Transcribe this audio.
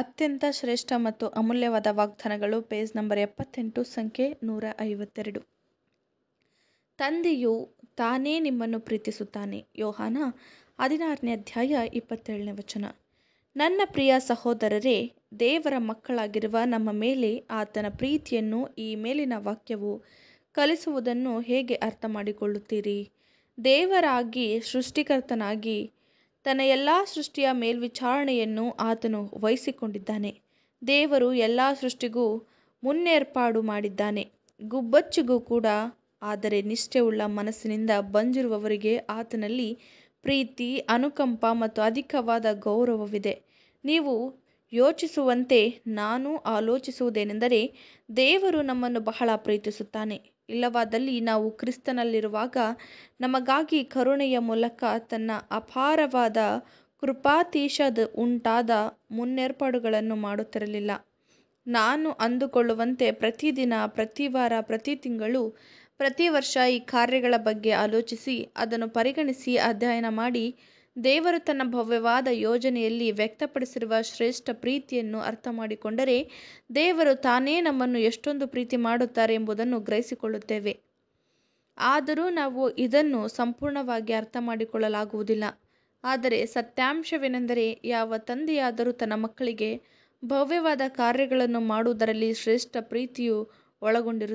ಅತ್ಯಂತ ಶ್ರೇಷ್ಠ ಮತ್ತು ಅಮೂಲ್ಯವಾದ ವಾಗ್ದಾನಗಳು ಪೇಜ್ ನಂಬರ್ ಎಪ್ಪತ್ತೆಂಟು ಸಂಖ್ಯೆ ನೂರ ಐವತ್ತೆರಡು ತಂದೆಯು ತಾನೇ ನಿಮ್ಮನ್ನು ಪ್ರೀತಿಸುತ್ತಾನೆ ಯೋಹಾನ ಹದಿನಾರನೇ ಅಧ್ಯಾಯ ಇಪ್ಪತ್ತೇಳನೇ ವಚನ ನನ್ನ ಪ್ರಿಯ ಸಹೋದರರೇ ದೇವರ ಮಕ್ಕಳಾಗಿರುವ ನಮ್ಮ ಮೇಲೆ ಆತನ ಪ್ರೀತಿಯನ್ನು ಈ ಮೇಲಿನ ವಾಕ್ಯವು ಕಲಿಸುವುದನ್ನು ಹೇಗೆ ಅರ್ಥ ಮಾಡಿಕೊಳ್ಳುತ್ತೀರಿ ದೇವರಾಗಿ ಸೃಷ್ಟಿಕರ್ತನಾಗಿ ತನ್ನ ಎಲ್ಲ ಸೃಷ್ಟಿಯ ಮೇಲ್ವಿಚಾರಣೆಯನ್ನು ಆತನು ವಹಿಸಿಕೊಂಡಿದ್ದಾನೆ ದೇವರು ಎಲ್ಲ ಸೃಷ್ಟಿಗೂ ಮುನ್ನೇರ್ಪಾಡು ಮಾಡಿದ್ದಾನೆ ಗುಬ್ಬಚ್ಚಿಗೂ ಕೂಡ ಆದರೆ ಉಳ್ಳ ಮನಸ್ಸಿನಿಂದ ಬಂದಿರುವವರಿಗೆ ಆತನಲ್ಲಿ ಪ್ರೀತಿ ಅನುಕಂಪ ಮತ್ತು ಅಧಿಕವಾದ ಗೌರವವಿದೆ ನೀವು ಯೋಚಿಸುವಂತೆ ನಾನು ಆಲೋಚಿಸುವುದೇನೆಂದರೆ ದೇವರು ನಮ್ಮನ್ನು ಬಹಳ ಪ್ರೀತಿಸುತ್ತಾನೆ ಇಲ್ಲವಾದಲ್ಲಿ ನಾವು ಕ್ರಿಸ್ತನಲ್ಲಿರುವಾಗ ನಮಗಾಗಿ ಕರುಣೆಯ ಮೂಲಕ ತನ್ನ ಅಪಾರವಾದ ಕೃಪಾತೀಶದ ಉಂಟಾದ ಮುನ್ನೇರ್ಪಾಡುಗಳನ್ನು ಮಾಡುತ್ತಿರಲಿಲ್ಲ ನಾನು ಅಂದುಕೊಳ್ಳುವಂತೆ ಪ್ರತಿದಿನ ಪ್ರತಿ ವಾರ ಪ್ರತಿ ತಿಂಗಳು ಪ್ರತಿ ವರ್ಷ ಈ ಕಾರ್ಯಗಳ ಬಗ್ಗೆ ಆಲೋಚಿಸಿ ಅದನ್ನು ಪರಿಗಣಿಸಿ ಅಧ್ಯಯನ ಮಾಡಿ ದೇವರು ತನ್ನ ಭವ್ಯವಾದ ಯೋಜನೆಯಲ್ಲಿ ವ್ಯಕ್ತಪಡಿಸಿರುವ ಶ್ರೇಷ್ಠ ಪ್ರೀತಿಯನ್ನು ಮಾಡಿಕೊಂಡರೆ ದೇವರು ತಾನೇ ನಮ್ಮನ್ನು ಎಷ್ಟೊಂದು ಪ್ರೀತಿ ಮಾಡುತ್ತಾರೆ ಎಂಬುದನ್ನು ಗ್ರಹಿಸಿಕೊಳ್ಳುತ್ತೇವೆ ಆದರೂ ನಾವು ಇದನ್ನು ಸಂಪೂರ್ಣವಾಗಿ ಅರ್ಥ ಮಾಡಿಕೊಳ್ಳಲಾಗುವುದಿಲ್ಲ ಆದರೆ ಸತ್ಯಾಂಶವೇನೆಂದರೆ ಯಾವ ತಂದೆಯಾದರೂ ತನ್ನ ಮಕ್ಕಳಿಗೆ ಭವ್ಯವಾದ ಕಾರ್ಯಗಳನ್ನು ಮಾಡುವುದರಲ್ಲಿ ಶ್ರೇಷ್ಠ ಪ್ರೀತಿಯು ಒಳಗೊಂಡಿರುತ್ತದೆ